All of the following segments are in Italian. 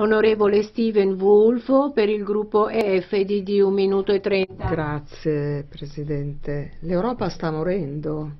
Onorevole Steven Wolfo per il gruppo EFDD 1 minuto e 30. Grazie Presidente. L'Europa sta morendo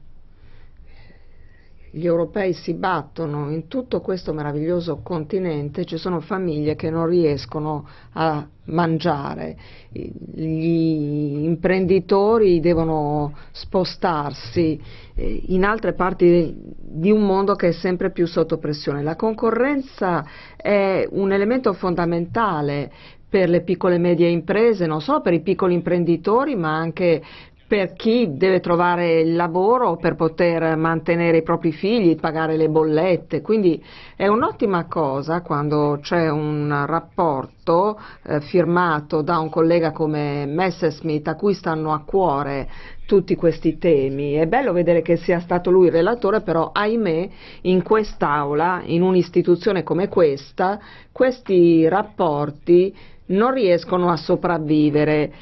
gli europei si battono in tutto questo meraviglioso continente, ci sono famiglie che non riescono a mangiare, gli imprenditori devono spostarsi eh, in altre parti di un mondo che è sempre più sotto pressione. La concorrenza è un elemento fondamentale per le piccole e medie imprese, non solo per i piccoli imprenditori, ma anche per chi deve trovare il lavoro per poter mantenere i propri figli, pagare le bollette, quindi è un'ottima cosa quando c'è un rapporto eh, firmato da un collega come Messerschmitt a cui stanno a cuore tutti questi temi. È bello vedere che sia stato lui il relatore, però ahimè in quest'Aula, in un'istituzione come questa, questi rapporti non riescono a sopravvivere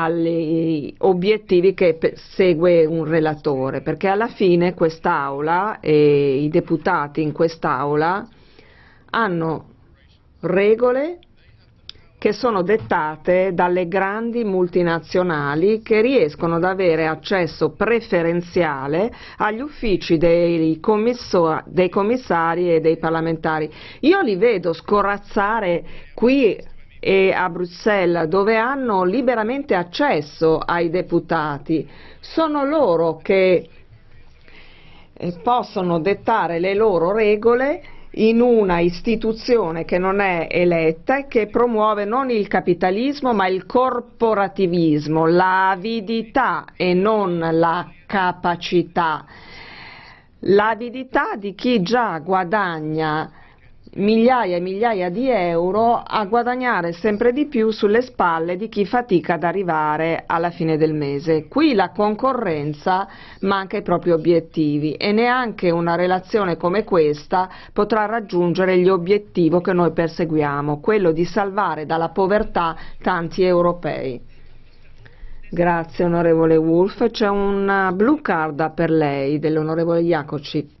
agli obiettivi che segue un relatore, perché alla fine quest'Aula e i deputati in quest'Aula hanno regole che sono dettate dalle grandi multinazionali che riescono ad avere accesso preferenziale agli uffici dei, dei, commissari e dei parlamentari. Io li vedo scorazzare qui e a Bruxelles dove hanno liberamente accesso ai deputati. Sono loro che eh, possono dettare le loro regole in una istituzione che non è eletta e che promuove non il capitalismo ma il corporativismo, l'avidità e non la capacità. L'avidità di chi già guadagna migliaia e migliaia di euro a guadagnare sempre di più sulle spalle di chi fatica ad arrivare alla fine del mese. Qui la concorrenza manca i propri obiettivi e neanche una relazione come questa potrà raggiungere l'obiettivo che noi perseguiamo, quello di salvare dalla povertà tanti europei. Grazie onorevole Wolf, c'è una eh, blue card per lei dell'onorevole Jakovic.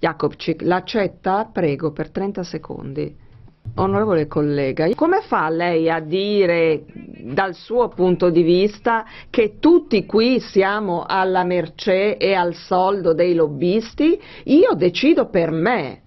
Jakobcic l'accetta, prego, per 30 secondi. Onorevole collega, come fa lei a dire dal suo punto di vista che tutti qui siamo alla mercé e al soldo dei lobbisti? Io decido per me,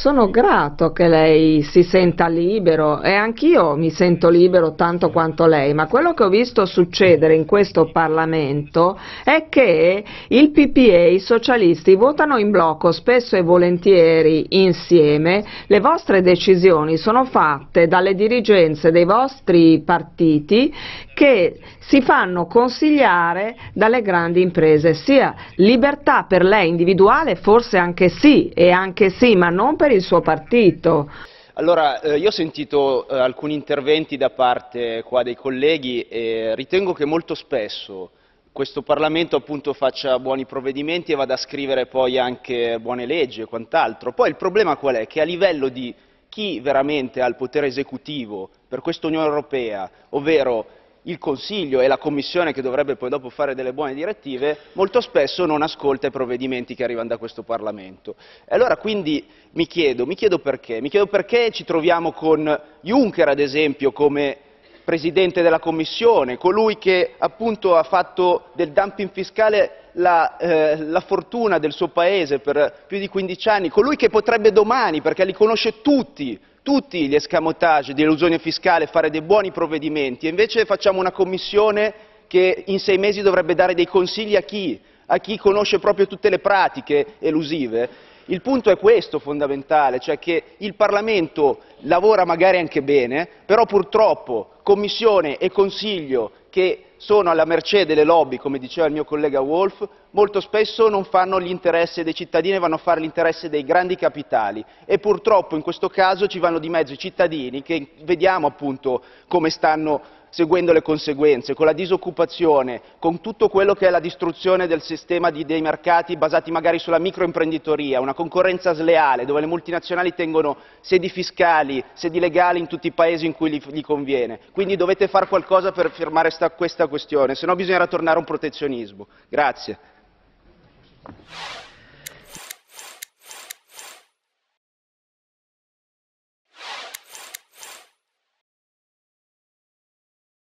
sono grato che lei si senta libero e anch'io mi sento libero tanto quanto lei, ma quello che ho visto succedere in questo Parlamento è che il PPA e i socialisti votano in blocco spesso e volentieri insieme, le vostre decisioni sono fatte dalle dirigenze dei vostri partiti che si fanno consigliare dalle grandi imprese, sia libertà per lei individuale forse anche sì e anche sì, ma non per per il suo partito. Allora, eh, io ho sentito eh, alcuni interventi da parte dei colleghi e ritengo che molto spesso questo Parlamento appunto faccia buoni provvedimenti e vada a scrivere poi anche buone leggi e quant'altro. Poi il problema qual è? Che a livello di chi veramente ha il potere esecutivo per questa Unione Europea, ovvero il Consiglio e la Commissione, che dovrebbe poi dopo fare delle buone direttive, molto spesso non ascolta i provvedimenti che arrivano da questo Parlamento. E allora quindi mi chiedo, mi chiedo perché? Mi chiedo perché ci troviamo con Juncker, ad esempio, come Presidente della Commissione, colui che appunto ha fatto del dumping fiscale la, eh, la, fortuna del suo paese per più di 15 anni, colui che potrebbe domani, perché li conosce tutti, tutti gli escamotage di elusione fiscale fare dei buoni provvedimenti e invece facciamo una commissione che in sei mesi dovrebbe dare dei consigli a chi? A chi conosce proprio tutte le pratiche elusive? Il punto è questo fondamentale, cioè che il Parlamento lavora magari anche bene, però purtroppo Commissione e Consiglio che sono alla mercé delle lobby, come diceva il mio collega Wolf, molto spesso non fanno l'interesse dei cittadini e vanno a fare l'interesse dei grandi capitali e purtroppo in questo caso ci vanno di mezzo i cittadini che vediamo appunto come stanno seguendo le conseguenze, con la disoccupazione, con tutto quello che è la distruzione del sistema di, dei mercati basati magari sulla microimprenditoria, una concorrenza sleale dove le multinazionali tengono sedi fiscali, sedi legali in tutti i paesi in cui gli, gli conviene. Quindi dovete fare qualcosa per fermare questa a questa questione, se no bisognerà tornare a un protezionismo. Grazie.